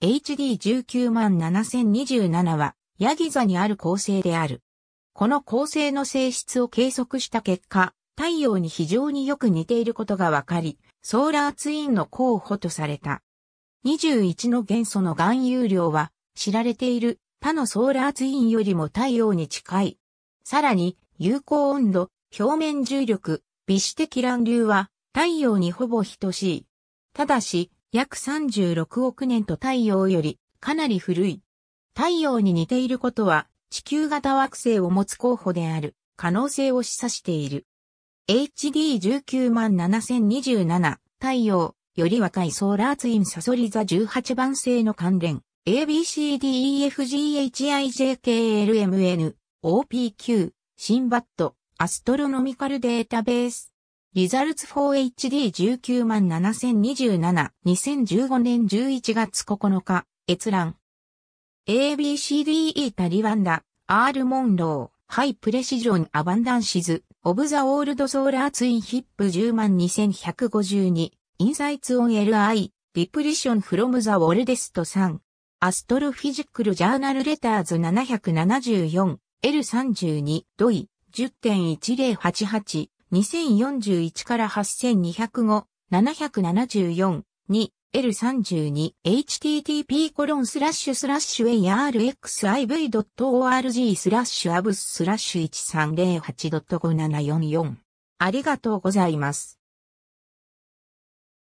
HD197,027 は、ヤギ座にある恒星である。この恒星の性質を計測した結果、太陽に非常によく似ていることがわかり、ソーラーツインの候補とされた。21の元素の含有量は、知られている他のソーラーツインよりも太陽に近い。さらに、有効温度、表面重力、微子的乱流は、太陽にほぼ等しい。ただし、約36億年と太陽よりかなり古い。太陽に似ていることは地球型惑星を持つ候補である可能性を示唆している。HD197027 太陽より若いソーラーツインサソリ座18番星の関連 ABCDEFGHIJKLMN OPQ シンバットアストロノミカルデータベース Results for HD 1 9 7 0 2 7 2015年11月9日閲覧 ABCDE タリワンダ R モンローハイプレシジョンアバンダンシズオブザオールドソーラーツインヒップ102,2152インサイツオン LI リプリションフロムザウォルデスト3アストロフィジックルジャーナルレターズ 774L32 ドイ10.1088 2041から8205、774、2、L32、http コロンスラッシュスラッシュ arxiv.org スラッシュアブススラッシュ1308.5744ありがとうございます。